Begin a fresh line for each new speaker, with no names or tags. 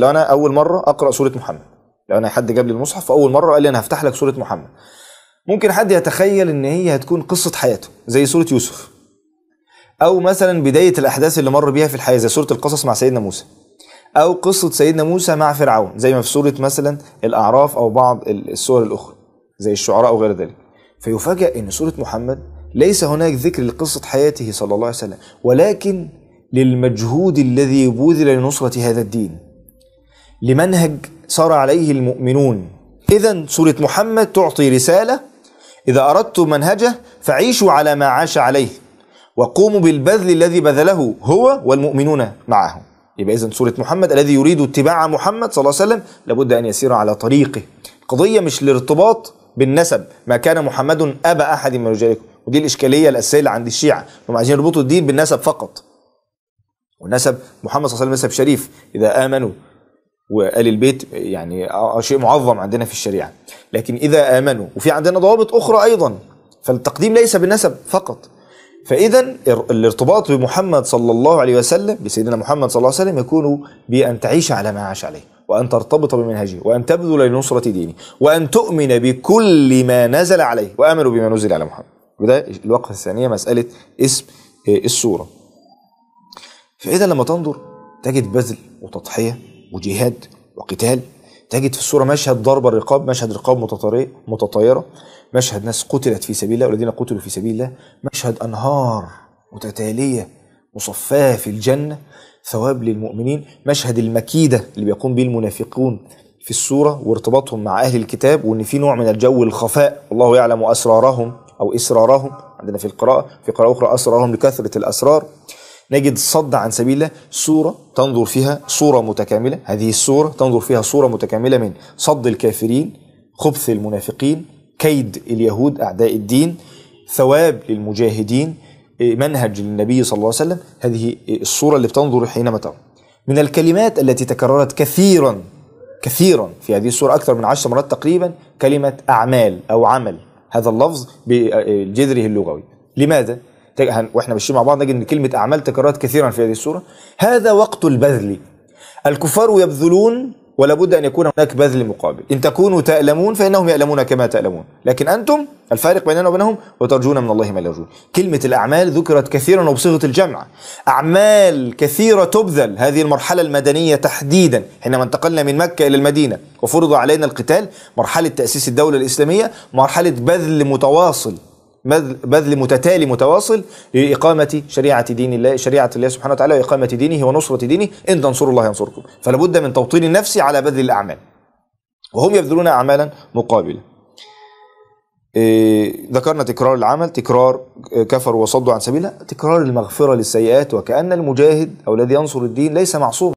لو انا اول مره اقرا سوره محمد لو انا حد جاب لي المصحف فاول مره قال لي انا هفتح لك سوره محمد ممكن حد يتخيل ان هي هتكون قصه حياته زي سوره يوسف او مثلا بدايه الاحداث اللي مر بيها في الحياه زي سوره القصص مع سيدنا موسى او قصه سيدنا موسى مع فرعون زي ما في سوره مثلا الاعراف او بعض السور الاخرى زي الشعراء او غير ذلك فيفاجئ ان سوره محمد ليس هناك ذكر لقصه حياته صلى الله عليه وسلم ولكن للمجهود الذي بذل لنصره هذا الدين لمنهج سار عليه المؤمنون إذا سورة محمد تعطي رسالة إذا أردتم منهجه فعيشوا على ما عاش عليه وقوموا بالبذل الذي بذله هو والمؤمنون معه يبقى إذا سورة محمد الذي يريد اتباع محمد صلى الله عليه وسلم لابد أن يسير على طريقه قضية مش الارتباط بالنسب ما كان محمد أبا أحد من رجالكم ودي الإشكالية الأساسية اللي عند الشيعة هم عايزين يربطوا الدين بالنسب فقط والنسب محمد صلى الله عليه وسلم نسب شريف إذا آمنوا وآل البيت يعني شيء معظم عندنا في الشريعة لكن إذا آمنوا وفي عندنا ضوابط أخرى أيضا فالتقديم ليس بالنسب فقط فإذا الارتباط بمحمد صلى الله عليه وسلم بسيدنا محمد صلى الله عليه وسلم يكون بأن تعيش على ما عاش عليه وأن ترتبط بمنهجه وأن تبذل لنصرة دينه وأن تؤمن بكل ما نزل عليه وآمنوا بما نزل على محمد وده الوقفة الثانية مسألة اسم آه، السورة فإذا لما تنظر تجد بذل وتضحية وجهاد وقتال تجد في الصورة مشهد ضرب الرقاب مشهد رقاب متطايرة مشهد ناس قتلت في سبيل الله والذين قتلوا في سبيل الله مشهد أنهار متتالية مصفاة في الجنة ثواب للمؤمنين مشهد المكيدة اللي بيقوم به المنافقون في الصوره وارتباطهم مع أهل الكتاب وإن في نوع من الجو الخفاء والله يعلم أسرارهم أو إسرارهم عندنا في القراءة في قراءة أخرى أسرارهم لكثرة الأسرار نجد صد عن سبيل الله صورة تنظر فيها صورة متكاملة هذه الصورة تنظر فيها صورة متكاملة من صد الكافرين خبث المنافقين كيد اليهود أعداء الدين ثواب للمجاهدين إيه، منهج للنبي صلى الله عليه وسلم هذه الصورة اللي بتنظر حينما ترى من الكلمات التي تكررت كثيرا كثيرا في هذه الصورة أكثر من عشر مرات تقريبا كلمة أعمال أو عمل هذا اللفظ بجذره اللغوي لماذا؟ واحنا ماشيين مع بعض نجد ان كلمه اعمال تكررت كثيرا في هذه السوره هذا وقت البذل الكفار يبذلون ولا بد ان يكون هناك بذل مقابل ان تكونوا تألمون فانهم يألمون كما تألمون لكن انتم الفارق بيننا وبينهم وترجون من الله ما لا يرجون كلمه الاعمال ذكرت كثيرا وبصيغه الجمع اعمال كثيره تبذل هذه المرحله المدنيه تحديدا حينما انتقلنا من مكه الى المدينه وفرض علينا القتال مرحله تاسيس الدوله الاسلاميه مرحله بذل متواصل بذل متتالي متواصل لإقامة شريعة دين الله شريعة الله سبحانه وتعالى وإقامة دينه ونصرة دينه إن تنصروا الله ينصركم فلا بد من توطين النفس على بذل الأعمال وهم يبذلون أعمالا مقابلة إيه، ذكرنا تكرار العمل تكرار آه، كفروا وصدوا عن سبيله تكرار المغفرة للسيئات وكأن المجاهد أو الذي ينصر الدين ليس معصوم